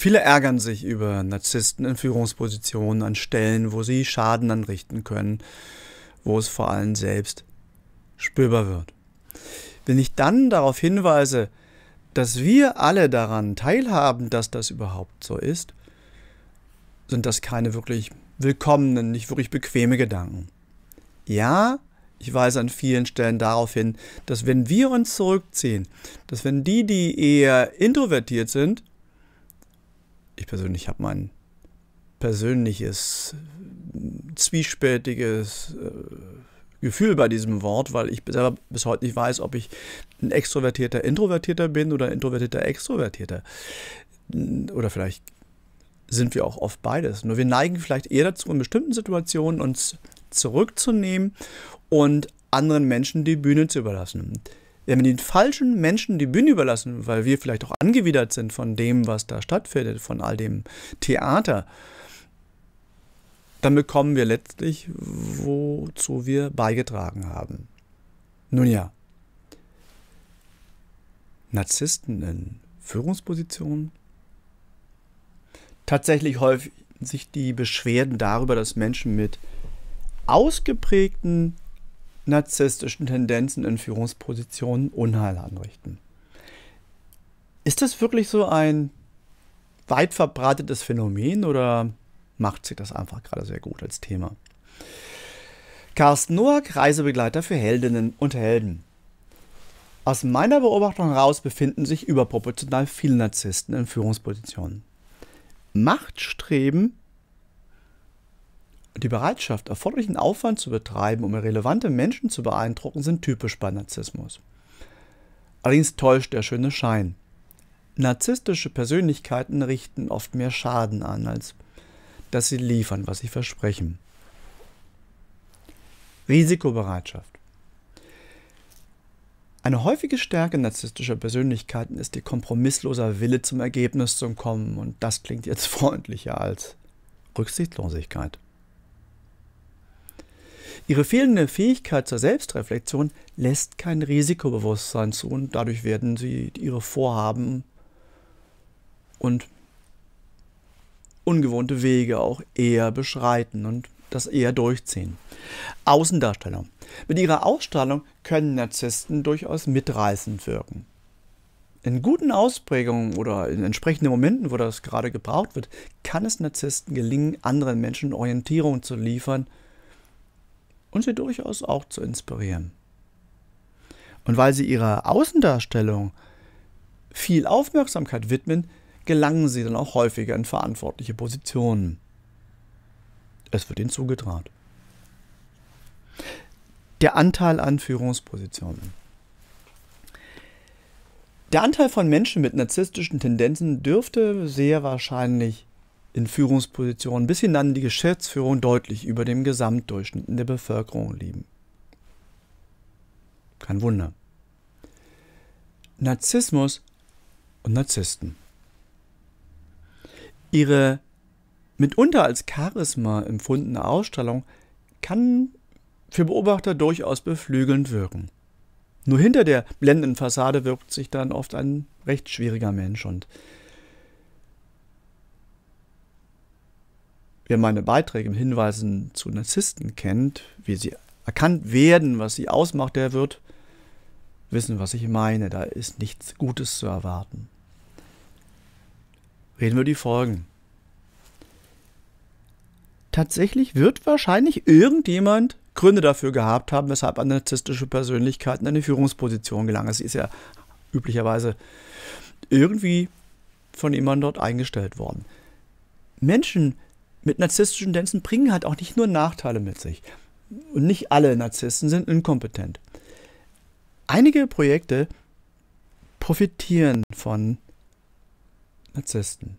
Viele ärgern sich über Narzissten in Führungspositionen an Stellen, wo sie Schaden anrichten können, wo es vor allem selbst spürbar wird. Wenn ich dann darauf hinweise, dass wir alle daran teilhaben, dass das überhaupt so ist, sind das keine wirklich willkommenen, nicht wirklich bequeme Gedanken. Ja, ich weise an vielen Stellen darauf hin, dass wenn wir uns zurückziehen, dass wenn die, die eher introvertiert sind, ich persönlich habe mein persönliches, zwiespältiges äh, Gefühl bei diesem Wort, weil ich selber bis heute nicht weiß, ob ich ein extrovertierter Introvertierter bin oder ein introvertierter Extrovertierter. Oder vielleicht sind wir auch oft beides. Nur wir neigen vielleicht eher dazu, in bestimmten Situationen uns zurückzunehmen und anderen Menschen die Bühne zu überlassen wenn wir den falschen Menschen die Bühne überlassen, weil wir vielleicht auch angewidert sind von dem, was da stattfindet, von all dem Theater, dann bekommen wir letztlich, wozu wir beigetragen haben. Nun ja, Narzissten in Führungspositionen tatsächlich häufen sich die Beschwerden darüber, dass Menschen mit ausgeprägten narzisstischen Tendenzen in Führungspositionen Unheil anrichten. Ist das wirklich so ein weit verbreitetes Phänomen oder macht sich das einfach gerade sehr gut als Thema? Carsten Noack, Reisebegleiter für Heldinnen und Helden. Aus meiner Beobachtung heraus befinden sich überproportional viele Narzissten in Führungspositionen. Machtstreben die Bereitschaft, erforderlichen Aufwand zu betreiben, um relevante Menschen zu beeindrucken, sind typisch bei Narzissmus. Allerdings täuscht der schöne Schein. Narzisstische Persönlichkeiten richten oft mehr Schaden an, als dass sie liefern, was sie versprechen. Risikobereitschaft. Eine häufige Stärke narzisstischer Persönlichkeiten ist ihr kompromissloser Wille zum Ergebnis zu kommen und das klingt jetzt freundlicher als Rücksichtslosigkeit. Ihre fehlende Fähigkeit zur Selbstreflexion lässt kein Risikobewusstsein zu und dadurch werden sie ihre Vorhaben und ungewohnte Wege auch eher beschreiten und das eher durchziehen. Außendarstellung. Mit ihrer Ausstrahlung können Narzissten durchaus mitreißend wirken. In guten Ausprägungen oder in entsprechenden Momenten, wo das gerade gebraucht wird, kann es Narzissten gelingen, anderen Menschen Orientierung zu liefern, und sie durchaus auch zu inspirieren. Und weil sie ihrer Außendarstellung viel Aufmerksamkeit widmen, gelangen sie dann auch häufiger in verantwortliche Positionen. Es wird ihnen zugetraut. Der Anteil an Führungspositionen. Der Anteil von Menschen mit narzisstischen Tendenzen dürfte sehr wahrscheinlich in Führungspositionen bis hin hinan die Geschäftsführung deutlich über dem Gesamtdurchschnitt in der Bevölkerung liegen. Kein Wunder. Narzissmus und Narzissten. Ihre mitunter als Charisma empfundene Ausstrahlung kann für Beobachter durchaus beflügelnd wirken. Nur hinter der blendenden Fassade wirkt sich dann oft ein recht schwieriger Mensch und Wer meine Beiträge mit Hinweisen zu Narzissten kennt, wie sie erkannt werden, was sie ausmacht, der wird wissen, was ich meine. Da ist nichts Gutes zu erwarten. Reden wir die Folgen. Tatsächlich wird wahrscheinlich irgendjemand Gründe dafür gehabt haben, weshalb eine narzisstische Persönlichkeit in eine Führungsposition gelangt. Sie ist ja üblicherweise irgendwie von jemandem dort eingestellt worden. Menschen, mit narzisstischen Tendenzen bringen halt auch nicht nur Nachteile mit sich. Und nicht alle Narzissten sind inkompetent. Einige Projekte profitieren von Narzissten.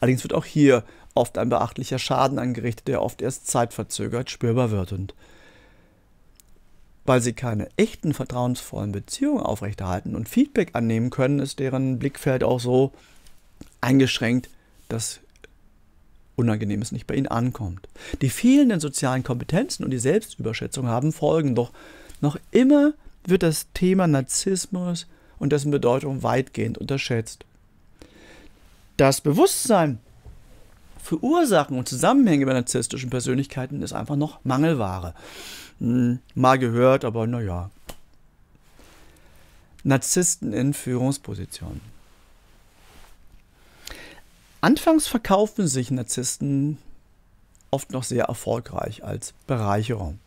Allerdings wird auch hier oft ein beachtlicher Schaden angerichtet, der oft erst zeitverzögert spürbar wird. Und weil sie keine echten vertrauensvollen Beziehungen aufrechterhalten und Feedback annehmen können, ist deren Blickfeld auch so eingeschränkt, dass Unangenehmes nicht bei ihnen ankommt. Die fehlenden sozialen Kompetenzen und die Selbstüberschätzung haben Folgen, doch noch immer wird das Thema Narzissmus und dessen Bedeutung weitgehend unterschätzt. Das Bewusstsein für Ursachen und Zusammenhänge bei narzisstischen Persönlichkeiten ist einfach noch Mangelware. Hm, mal gehört, aber naja. Narzissten in Führungspositionen. Anfangs verkaufen sich Narzissten oft noch sehr erfolgreich als Bereicherung.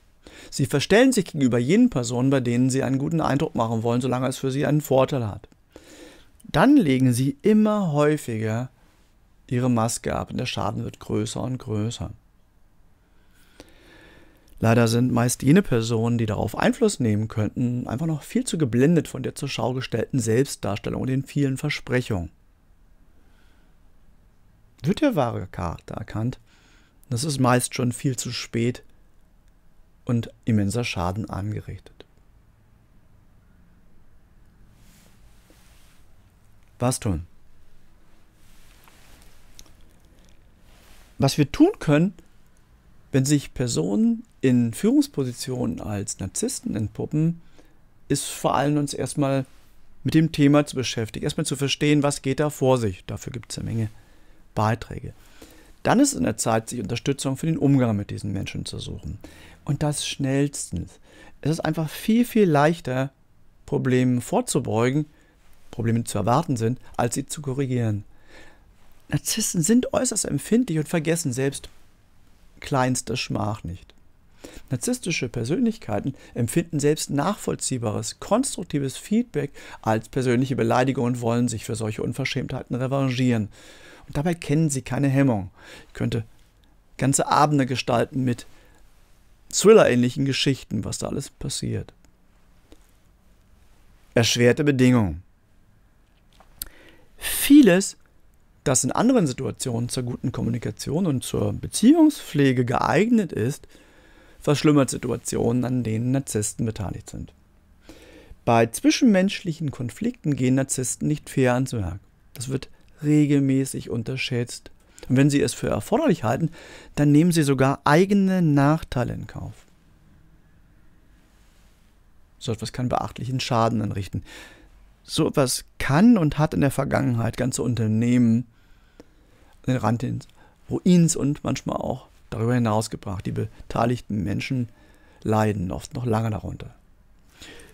Sie verstellen sich gegenüber jenen Personen, bei denen sie einen guten Eindruck machen wollen, solange es für sie einen Vorteil hat. Dann legen sie immer häufiger ihre Maske ab und der Schaden wird größer und größer. Leider sind meist jene Personen, die darauf Einfluss nehmen könnten, einfach noch viel zu geblendet von der zur Schau gestellten Selbstdarstellung und den vielen Versprechungen wird der wahre Charakter erkannt. Das ist meist schon viel zu spät und immenser Schaden angerichtet. Was tun? Was wir tun können, wenn sich Personen in Führungspositionen als Narzissten entpuppen, ist vor allem uns erstmal mit dem Thema zu beschäftigen, erstmal zu verstehen, was geht da vor sich. Dafür gibt es eine Menge Beiträge. Dann ist es in der Zeit, sich Unterstützung für den Umgang mit diesen Menschen zu suchen. Und das schnellstens. Es ist einfach viel, viel leichter, Problemen vorzubeugen, Probleme zu erwarten sind, als sie zu korrigieren. Narzissten sind äußerst empfindlich und vergessen selbst kleinste Schmach nicht. Narzisstische Persönlichkeiten empfinden selbst nachvollziehbares, konstruktives Feedback als persönliche Beleidigung und wollen sich für solche Unverschämtheiten revanchieren. Und dabei kennen sie keine Hemmung. Ich könnte ganze Abende gestalten mit Thriller-ähnlichen Geschichten, was da alles passiert. Erschwerte Bedingungen. Vieles, das in anderen Situationen zur guten Kommunikation und zur Beziehungspflege geeignet ist, verschlimmert Situationen, an denen Narzissten beteiligt sind. Bei zwischenmenschlichen Konflikten gehen Narzissten nicht fair ans Werk. Das wird regelmäßig unterschätzt. Und wenn Sie es für erforderlich halten, dann nehmen Sie sogar eigene Nachteile in Kauf. So etwas kann beachtlichen Schaden anrichten. So etwas kann und hat in der Vergangenheit ganze Unternehmen an den Rand des Ruins und manchmal auch darüber hinaus gebracht. Die beteiligten Menschen leiden oft noch lange darunter.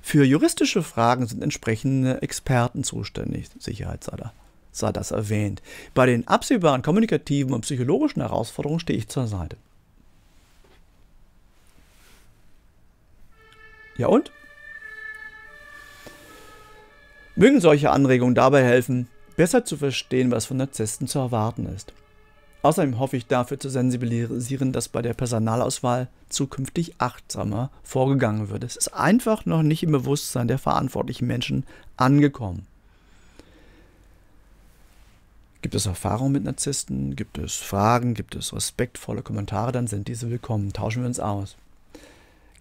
Für juristische Fragen sind entsprechende Experten zuständig, Sicherheitsader sei das erwähnt. Bei den absehbaren kommunikativen und psychologischen Herausforderungen stehe ich zur Seite. Ja und? Mögen solche Anregungen dabei helfen, besser zu verstehen, was von Narzissten zu erwarten ist. Außerdem hoffe ich dafür zu sensibilisieren, dass bei der Personalauswahl zukünftig achtsamer vorgegangen wird. Es ist einfach noch nicht im Bewusstsein der verantwortlichen Menschen angekommen. Gibt es Erfahrungen mit Narzissten? Gibt es Fragen? Gibt es respektvolle Kommentare? Dann sind diese willkommen. Tauschen wir uns aus.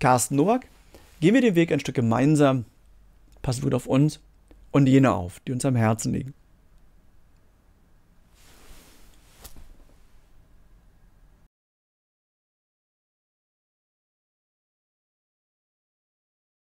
Carsten Nowak, gehen wir den Weg ein Stück gemeinsam. Passt gut auf uns und jene auf, die uns am Herzen liegen.